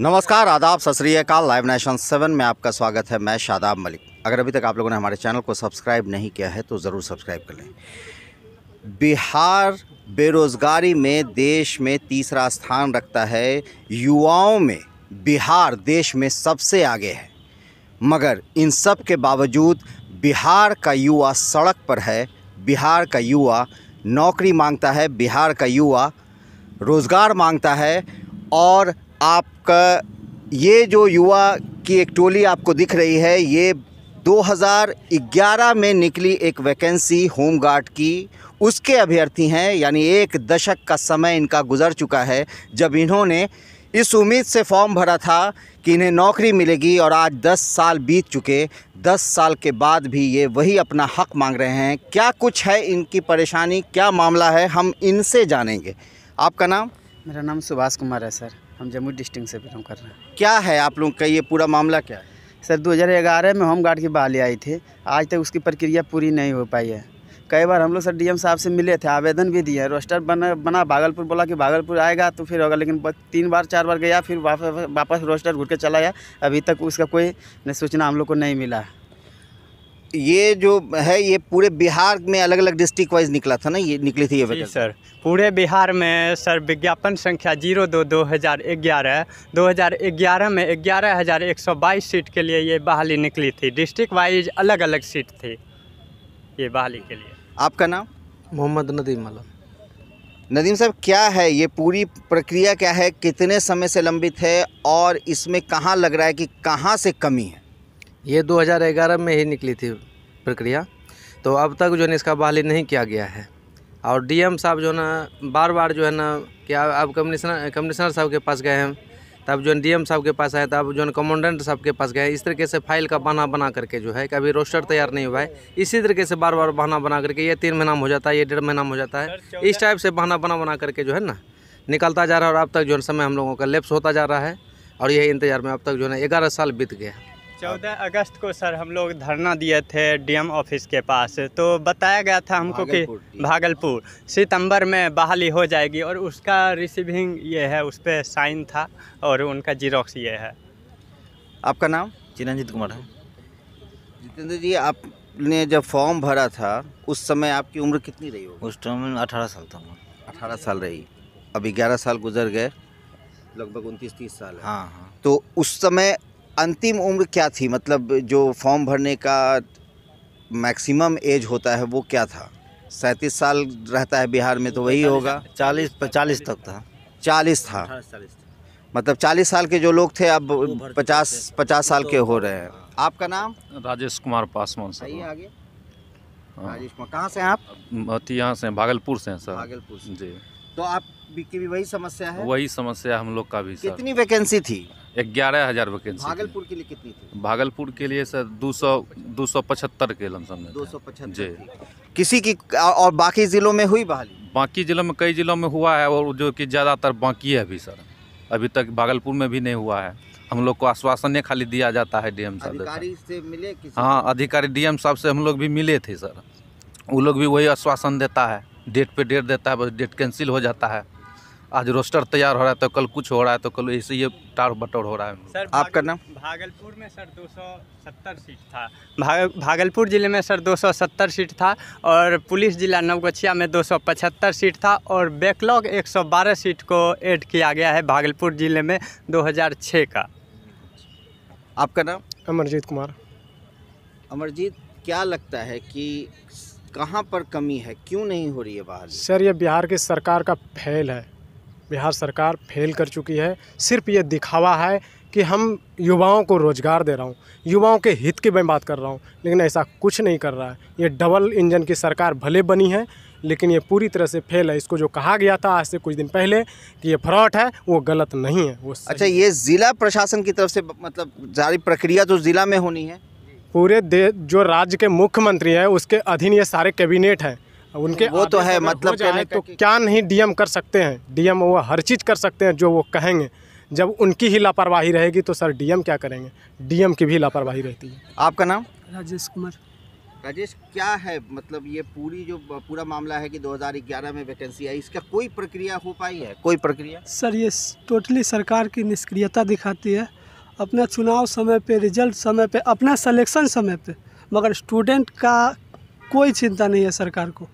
नमस्कार आदाब सत श्रीकाल लाइव नेशन सेवन में आपका स्वागत है मैं शादाब मलिक अगर अभी तक आप लोगों ने हमारे चैनल को सब्सक्राइब नहीं किया है तो ज़रूर सब्सक्राइब कर लें बिहार बेरोज़गारी में देश में तीसरा स्थान रखता है युवाओं में बिहार देश में सबसे आगे है मगर इन सब के बावजूद बिहार का युवा सड़क पर है बिहार का युवा नौकरी मांगता है बिहार का युवा रोज़गार मांगता है और आपका ये जो युवा की एक टोली आपको दिख रही है ये 2011 में निकली एक वैकेंसी होम गार्ड की उसके अभ्यर्थी हैं यानी एक दशक का समय इनका गुजर चुका है जब इन्होंने इस उम्मीद से फॉर्म भरा था कि इन्हें नौकरी मिलेगी और आज 10 साल बीत चुके 10 साल के बाद भी ये वही अपना हक मांग रहे हैं क्या कुछ है इनकी परेशानी क्या मामला है हम इनसे जानेंगे आपका नाम मेरा नाम सुभाष कुमार है सर हम जम्मू डिस्ट्रिक्ट से बिलोंग कर रहे हैं क्या है आप लोग का ये पूरा मामला क्या है सर 2011 में होम गार्ड की बहाली आई थी आज तक उसकी प्रक्रिया पूरी नहीं हो पाई है कई बार हम लोग सर डी साहब से मिले थे आवेदन भी दिए रोस्टर बना बना भागलपुर बोला कि भागलपुर आएगा तो फिर होगा लेकिन तीन बार चार बार गया फिर वापस वापस रोस्टर घुट के चला गया अभी तक उसका कोई सूचना हम लोग को नहीं मिला है ये जो है ये पूरे बिहार में अलग अलग डिस्ट्रिक्ट वाइज निकला था ना ये निकली थी ये वजह सर पूरे बिहार में सर विज्ञापन संख्या जीरो दो दो हज़ार ग्यारह दो हज़ार ग्यारह में ग्यारह हज़ार एक सौ बाईस सीट के लिए ये बहाली निकली थी डिस्ट्रिक्ट वाइज अलग अलग सीट थी ये बहाली के लिए आपका नाम मोहम्मद नदीम आलम नदीम साहब क्या है ये पूरी प्रक्रिया क्या है कितने समय से लंबित है और इसमें कहाँ लग रहा है कि कहाँ से कमी है ये 2011 में ही निकली थी प्रक्रिया तो अब तक जो है इसका बहाली नहीं किया गया है और डीएम साहब जो है ना बार बार जो है ना कि अब कमिश्नर कमिश्नर साहब के पास गए हैं तब जो डीएम साहब के पास आए तब जो है कमांडेंट साहब के पास गए इस तरीके से फाइल का बहना बना करके जो है कभी रोस्टर तैयार नहीं हुआ है इसी तरीके से बार बार बहाना बना करके ये तीन महीना में हो जाता है ये डेढ़ महीना में हो जाता है इस टाइप से बहाना बना बना करके जो है ना निकलता जा रहा है और अब तक जो है समय हम लोगों का लेप्स होता जा रहा है और यही इंतजार में अब तक जो है ग्यारह साल बीत गया चौदह अगस्त को सर हम लोग धरना दिए थे डीएम ऑफिस के पास तो बताया गया था हमको कि भागलपुर सितंबर में बहाली हो जाएगी और उसका रिसीविंग ये है उस पर साइन था और उनका जीरोक्स ये है आपका नाम चिरंजीत कुमार है जितेंद्र जी आपने जब फॉर्म भरा था उस समय आपकी उम्र कितनी रही होगी उस टाइम में अठारह साल था अठारह साल रही अभी ग्यारह साल गुजर गए लगभग उनतीस तीस साल हाँ हाँ तो उस समय अंतिम उम्र क्या थी मतलब जो फॉर्म भरने का मैक्सिमम एज होता है वो क्या था सैंतीस साल रहता है बिहार में तो वही होगा चालीस पचालीस तक था चालीस था मतलब चालीस साल के जो लोग थे अब पचास पचास साल के हो रहे हैं हाँ। आपका नाम राजेश कुमार पासवान सर आगे हाँ। राजेश कुमार कहाँ से हैं आप यहाँ से भागलपुर से हैं सर भागलपुर जी तो आप की भी वही समस्या है वही समस्या हम लोग का भी कितनी वैकेंसी थी ग्यारह हज़ार वैकेंसी भागलपुर के लिए कितनी थी भागलपुर के लिए सर दो सौ दो सौ पचहत्तर के लमसम में दो सौ पचहत्तर जी किसी की और बाकी ज़िलों में हुई बहाली बाकी ज़िलों में कई ज़िलों में हुआ है और जो कि ज़्यादातर बाकी है अभी सर अभी तक भागलपुर में भी नहीं हुआ है हम लोग को आश्वासन खाली दिया जाता है डीएम साहब अधिकारी से मिले हाँ अधिकारी डीएम साहब से हम लोग भी मिले थे सर वो लोग भी वही आश्वासन देता है डेट पे डेट देता है बस डेट कैंसिल हो जाता है आज रोस्टर तैयार हो रहा है तो कल कुछ हो रहा है तो कल ऐसे ये टार बटोर हो रहा है सर आपका नाम भागलपुर में सर 270 सीट था भाग, भागलपुर ज़िले में सर 270 सीट था और पुलिस जिला नवगछिया में 275 सीट था और बैकलॉग 112 सीट को ऐड किया गया है भागलपुर ज़िले में 2006 का आपका नाम अमरजीत कुमार अमरजीत क्या लगता है कि कहाँ पर कमी है क्यों नहीं हो रही है बाहर सर ये बिहार की सरकार का फैल है बिहार सरकार फेल कर चुकी है सिर्फ ये दिखावा है कि हम युवाओं को रोज़गार दे रहा हूँ युवाओं के हित की मैं बात कर रहा हूँ लेकिन ऐसा कुछ नहीं कर रहा है ये डबल इंजन की सरकार भले बनी है लेकिन ये पूरी तरह से फेल है इसको जो कहा गया था आज से कुछ दिन पहले कि ये फ्रॉड है वो गलत नहीं है वो अच्छा ये ज़िला प्रशासन की तरफ से मतलब जारी प्रक्रिया जो तो ज़िला में होनी है पूरे देश जो राज्य के मुख्यमंत्री हैं उसके अधीन ये सारे कैबिनेट हैं उनके वो तो है मतलब कहने तो क्या नहीं डीएम कर सकते हैं डीएम वो हर चीज़ कर सकते हैं जो वो कहेंगे जब उनकी ही लापरवाही रहेगी तो सर डीएम क्या करेंगे डीएम की भी लापरवाही रहती है आपका नाम राजेश कुमार राजेश क्या है मतलब ये पूरी जो पूरा मामला है कि 2011 में वैकेंसी आई इसका कोई प्रक्रिया हो पाई है कोई प्रक्रिया सर ये टोटली सरकार की निष्क्रियता दिखाती है अपना चुनाव समय पर रिजल्ट समय पर अपना सलेक्शन समय पर मगर स्टूडेंट का कोई चिंता नहीं है सरकार को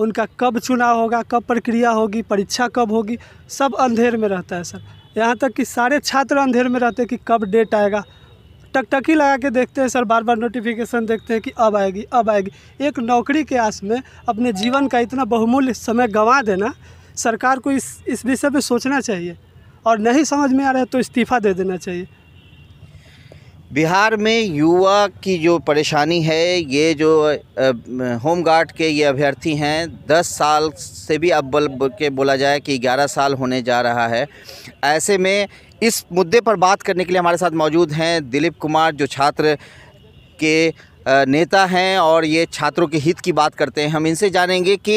उनका कब चुनाव होगा कब प्रक्रिया होगी परीक्षा कब होगी सब अंधेर में रहता है सर यहाँ तक कि सारे छात्र अंधेर में रहते हैं कि कब डेट आएगा टकटकी लगा के देखते हैं सर बार बार नोटिफिकेशन देखते हैं कि अब आएगी अब आएगी एक नौकरी के आस में अपने जीवन का इतना बहुमूल्य समय गंवा देना सरकार को इस इस विषय में सोचना चाहिए और नहीं समझ में आ रहा है तो इस्तीफ़ा दे देना चाहिए बिहार में युवा की जो परेशानी है ये जो होम गार्ड के ये अभ्यर्थी हैं 10 साल से भी अब बल के बोला जाए कि 11 साल होने जा रहा है ऐसे में इस मुद्दे पर बात करने के लिए हमारे साथ मौजूद हैं दिलीप कुमार जो छात्र के नेता हैं और ये छात्रों के हित की बात करते हैं हम इनसे जानेंगे कि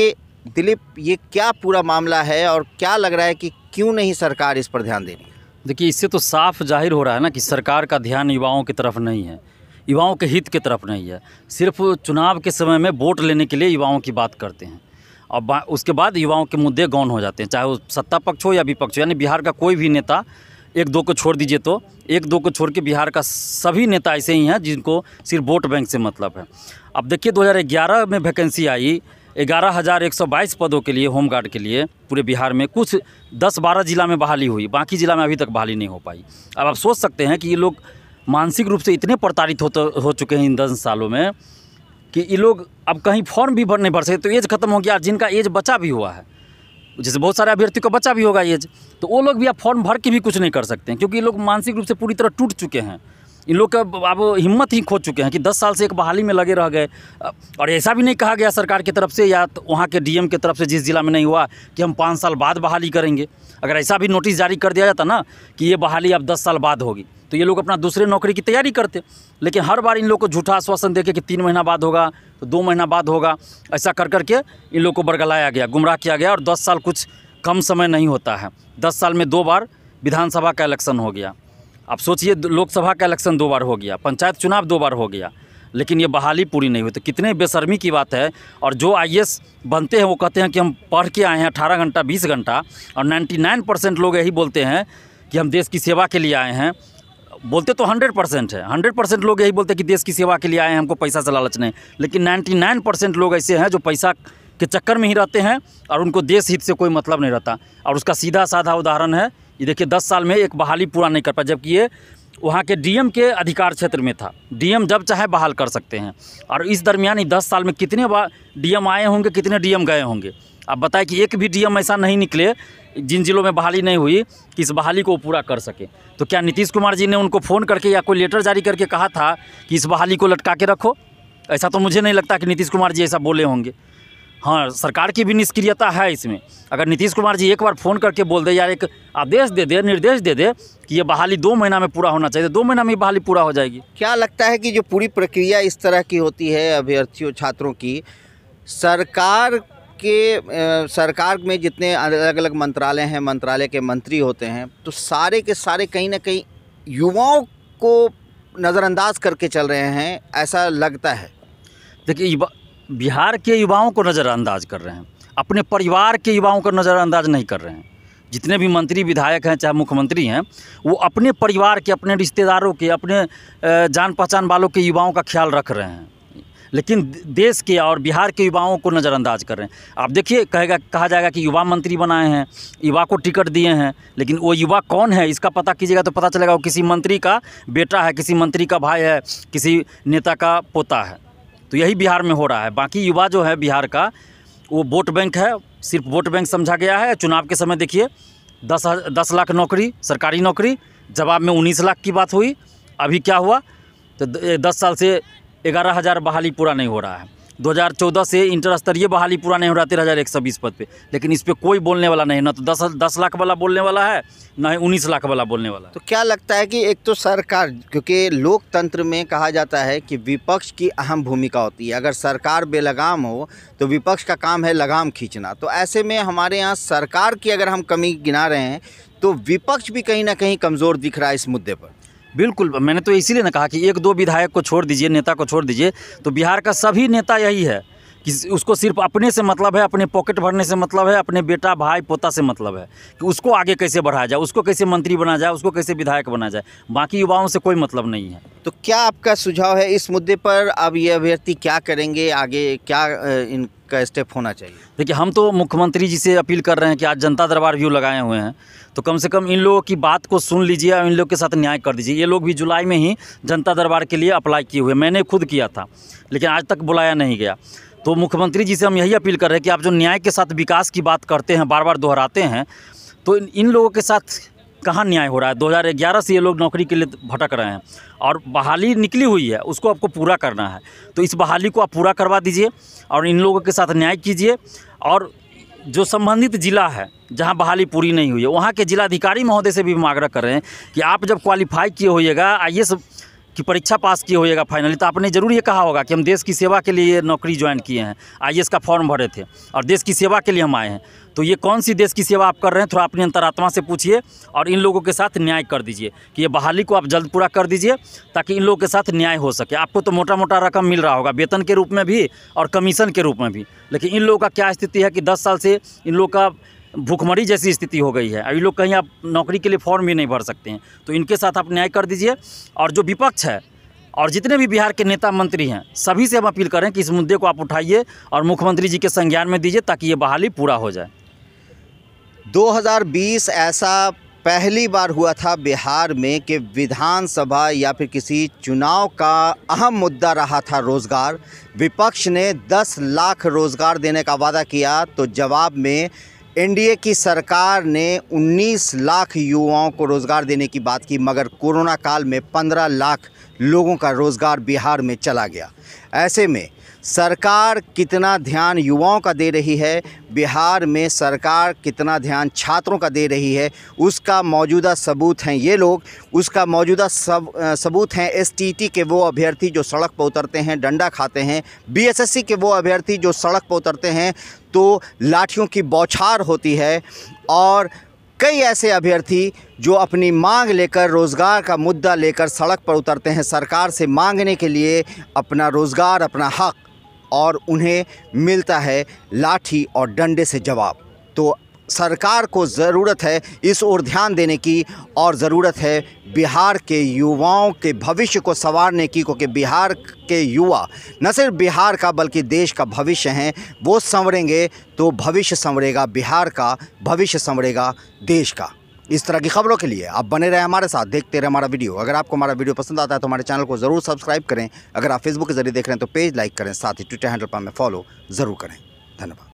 दिलीप ये क्या पूरा मामला है और क्या लग रहा है कि क्यों नहीं सरकार इस पर ध्यान दे रही देखिए इससे तो साफ जाहिर हो रहा है ना कि सरकार का ध्यान युवाओं की तरफ नहीं है युवाओं के हित की तरफ नहीं है सिर्फ चुनाव के समय में वोट लेने के लिए युवाओं की बात करते हैं और उसके बाद युवाओं के मुद्दे गौन हो जाते हैं चाहे वो सत्ता पक्ष हो या विपक्ष हो यानी बिहार का कोई भी नेता एक दो को छोड़ दीजिए तो एक दो को छोड़ के बिहार का सभी नेता ऐसे ही हैं जिनको सिर्फ वोट बैंक से मतलब है अब देखिए 2011 में वैकेंसी आई ग्यारह हज़ार एक सौ बाईस पदों के लिए होमगार्ड के लिए पूरे बिहार में कुछ दस बारह ज़िला में बहाली हुई बाकी ज़िला में अभी तक बहाली नहीं हो पाई अब आप सोच सकते हैं कि ये लोग मानसिक रूप से इतने प्रताड़ित होते हो चुके हैं इन दस सालों में कि ये लोग अब कहीं फॉर्म भी नहीं भर सकते तो एज ख़त्म हो गया जिनका एज बचा भी हुआ है जैसे बहुत सारे अभ्यर्थियों का बच्चा भी होगा एज तो वो लोग भी अब फॉर्म भर के भी कुछ नहीं कर सकते हैं क्योंकि ये लोग मानसिक रूप से पूरी तरह टूट चुके हैं इन लोग का अब हिम्मत ही खो चुके हैं कि दस साल से एक बहाली में लगे रह गए और ऐसा भी नहीं कहा गया सरकार की तरफ से या तो वहाँ के डीएम की तरफ से जिस ज़िला में नहीं हुआ कि हम पाँच साल बाद बहाली करेंगे अगर ऐसा भी नोटिस जारी कर दिया जाता ना कि ये बहाली अब दस साल बाद होगी तो ये लोग अपना दूसरे नौकरी की तैयारी करते लेकिन हर बार इन लोग को झूठा आश्वासन देके कि तीन महीना बाद होगा तो दो महीना बाद होगा ऐसा कर करके इन लोग को बरगलाया गया गुमराह किया गया और दस साल कुछ कम समय नहीं होता है दस साल में दो बार विधानसभा का इलेक्शन हो गया आप सोचिए लोकसभा का इलेक्शन दो बार हो गया पंचायत चुनाव दो बार हो गया लेकिन ये बहाली पूरी नहीं हुई तो कितने बेशर्मी की बात है और जो आई बनते हैं वो कहते हैं कि हम पढ़ के आए हैं अठारह घंटा बीस घंटा और नाइन्टी नाइन परसेंट लोग यही बोलते हैं कि हम देश की सेवा के लिए आए हैं बोलते तो हंड्रेड परसेंट है हंड्रेड परसेंट लोग यही बोलते हैं कि देश की सेवा के लिए आए हैं हमको पैसा से लालच नहीं लेकिन नाइन्टी नाइन परसेंट लोग ऐसे हैं जो पैसा के चक्कर में ही रहते हैं और उनको देश हित से कोई मतलब नहीं रहता और उसका सीधा साधा उदाहरण है ये देखिए दस साल में एक बहाली पूरा नहीं कर पाया जबकि ये वहाँ के डीएम के अधिकार क्षेत्र में था डीएम जब चाहे बहाल कर सकते हैं और इस दरमियान ही दस साल में कितने बार डीएम आए होंगे कितने डीएम गए होंगे आप बताएं कि एक भी डीएम ऐसा नहीं निकले जिन जिलों में बहाली नहीं हुई कि इस बहाली को पूरा कर सके तो क्या नीतीश कुमार जी ने उनको फ़ोन करके या कोई लेटर जारी करके कहा था कि इस बहाली को लटका के रखो ऐसा तो मुझे नहीं लगता कि नीतीश कुमार जी ऐसा बोले होंगे हाँ सरकार की भी निष्क्रियता है इसमें अगर नीतीश कुमार जी एक बार फ़ोन करके बोल दे या एक आदेश दे दे निर्देश दे दे कि ये बहाली दो महीना में पूरा होना चाहिए तो दो महीना में बहाली पूरा हो जाएगी क्या लगता है कि जो पूरी प्रक्रिया इस तरह की होती है अभ्यर्थियों छात्रों की सरकार के आ, सरकार में जितने अलग अलग मंत्रालय हैं मंत्रालय के मंत्री होते हैं तो सारे के सारे कहीं ना कहीं युवाओं को नज़रअंदाज करके चल रहे हैं ऐसा लगता है देखिए बिहार के युवाओं को नज़रअंदाज कर रहे हैं अपने परिवार के युवाओं को नज़रअंदाज नहीं कर रहे हैं जितने भी मंत्री विधायक हैं चाहे मुख्यमंत्री हैं वो अपने परिवार के अपने रिश्तेदारों के अपने जान पहचान वालों के युवाओं का ख्याल रख रहे हैं लेकिन देश के और बिहार के युवाओं को नज़रअंदाज कर रहे हैं आप देखिए कहेगा कहा जाएगा कि युवा मंत्री बनाए हैं युवा को टिकट दिए हैं लेकिन वो युवा कौन है इसका पता कीजिएगा तो पता चलेगा वो किसी मंत्री का बेटा है किसी मंत्री का भाई है किसी नेता का पोता है तो यही बिहार में हो रहा है बाकी युवा जो है बिहार का वो वोट बैंक है सिर्फ वोट बैंक समझा गया है चुनाव के समय देखिए दस दस लाख नौकरी सरकारी नौकरी जवाब में उन्नीस लाख की बात हुई अभी क्या हुआ तो दस साल से ग्यारह हज़ार बहाली पूरा नहीं हो रहा है 2014 से इंटर स्तरीय बहाली पूरा नहीं हो रहा तेरह हज़ार एक सौ बीस पद पे लेकिन इस पर कोई बोलने वाला नहीं ना तो दस दस लाख वाला बोलने वाला है ना ही उन्नीस लाख वाला बोलने वाला तो क्या लगता है कि एक तो सरकार क्योंकि लोकतंत्र में कहा जाता है कि विपक्ष की अहम भूमिका होती है अगर सरकार बेलगाम हो तो विपक्ष का काम है लगाम खींचना तो ऐसे में हमारे यहाँ सरकार की अगर हम कमी गिना रहे हैं तो विपक्ष भी कहीं ना कहीं कमज़ोर दिख रहा है इस मुद्दे पर बिल्कुल मैंने तो इसीलिए ना कहा कि एक दो विधायक को छोड़ दीजिए नेता को छोड़ दीजिए तो बिहार का सभी नेता यही है कि उसको सिर्फ अपने से मतलब है अपने पॉकेट भरने से मतलब है अपने बेटा भाई पोता से मतलब है कि उसको आगे कैसे बढ़ाया जाए उसको कैसे मंत्री बना जाए उसको कैसे विधायक बना जाए बाकी युवाओं से कोई मतलब नहीं है तो क्या आपका सुझाव है इस मुद्दे पर अब ये अभ्यर्थी क्या करेंगे आगे क्या इन का स्टेप होना चाहिए देखिए हम तो मुख्यमंत्री जी से अपील कर रहे हैं कि आज जनता दरबार व्यू लगाए हुए हैं तो कम से कम इन लोगों की बात को सुन लीजिए और इन लोगों के साथ न्याय कर दीजिए ये लोग भी जुलाई में ही जनता दरबार के लिए अप्लाई किए हुए मैंने खुद किया था लेकिन आज तक बुलाया नहीं गया तो मुख्यमंत्री जी से हम यही अपील कर रहे हैं कि आप जो न्याय के साथ विकास की बात करते हैं बार बार दोहराते हैं तो इन लोगों के साथ कहाँ न्याय हो रहा है 2011 से ये लोग नौकरी के लिए भटक रहे हैं और बहाली निकली हुई है उसको आपको पूरा करना है तो इस बहाली को आप पूरा करवा दीजिए और इन लोगों के साथ न्याय कीजिए और जो संबंधित ज़िला है जहाँ बहाली पूरी नहीं हुई है वहाँ के जिलाधिकारी महोदय से भी हम आग्रह कर रहे हैं कि आप जब क्वालिफाई किए होइएगा आइए सब कि परीक्षा पास किए होइएगा फाइनली तो आपने ज़रूर ये कहा होगा कि हम देश की सेवा के लिए नौकरी ज्वाइन किए हैं आई का फॉर्म भरे थे और देश की सेवा के लिए हम आए हैं तो ये कौन सी देश की सेवा आप कर रहे हैं थोड़ा अपनी अंतरात्मा से पूछिए और इन लोगों के साथ न्याय कर दीजिए कि ये बहाली को आप जल्द पूरा कर दीजिए ताकि इन लोगों के साथ न्याय हो सके आपको तो मोटा मोटा रकम मिल रहा होगा वेतन के रूप में भी और कमीशन के रूप में भी लेकिन इन लोगों का क्या स्थिति है कि दस साल से इन लोग का भूखमरी जैसी स्थिति हो गई है अभी लोग कहीं आप नौकरी के लिए फॉर्म भी नहीं भर सकते हैं तो इनके साथ आप न्याय कर दीजिए और जो विपक्ष है और जितने भी बिहार के नेता मंत्री हैं सभी से हम अपील करें कि इस मुद्दे को आप उठाइए और मुख्यमंत्री जी के संज्ञान में दीजिए ताकि ये बहाली पूरा हो जाए 2020 ऐसा पहली बार हुआ था बिहार में कि विधानसभा या फिर किसी चुनाव का अहम मुद्दा रहा था रोज़गार विपक्ष ने 10 लाख रोज़गार देने का वादा किया तो जवाब में एनडीए की सरकार ने 19 लाख युवाओं को रोज़गार देने की बात की मगर कोरोना काल में 15 लाख लोगों का रोज़गार बिहार में चला गया ऐसे में सरकार कितना ध्यान युवाओं का दे रही है बिहार में सरकार कितना ध्यान छात्रों का दे रही है उसका मौजूदा सबूत हैं ये लोग उसका मौजूदा सब सबूत हैं एसटीटी के वो अभ्यर्थी जो सड़क पर उतरते हैं डंडा खाते हैं बीएसएससी के वो अभ्यर्थी जो सड़क पर उतरते हैं तो लाठियों की बौछार होती है और कई ऐसे अभ्यर्थी जो अपनी मांग लेकर रोज़गार का मुद्दा लेकर सड़क पर उतरते हैं सरकार से मांगने के लिए अपना रोज़गार अपना हक़ और उन्हें मिलता है लाठी और डंडे से जवाब तो सरकार को ज़रूरत है इस ओर ध्यान देने की और ज़रूरत है बिहार के युवाओं के भविष्य को संवारने की क्योंकि बिहार के युवा न सिर्फ बिहार का बल्कि देश का भविष्य हैं वो संवरेंगे तो भविष्य संवरेगा बिहार का भविष्य संवरेगा देश का इस तरह की खबरों के लिए आप बने रहें हमारे साथ देखते रहे हमारा वीडियो अगर आपको हमारा वीडियो पसंद आता है तो हमारे चैनल को ज़रूर सब्सक्राइब करें अगर आप फेसबुक के जरिए देख रहे हैं तो पेज लाइक करें साथ ही ट्विटर हैंडल पर हमें फॉलो ज़रूर करें धन्यवाद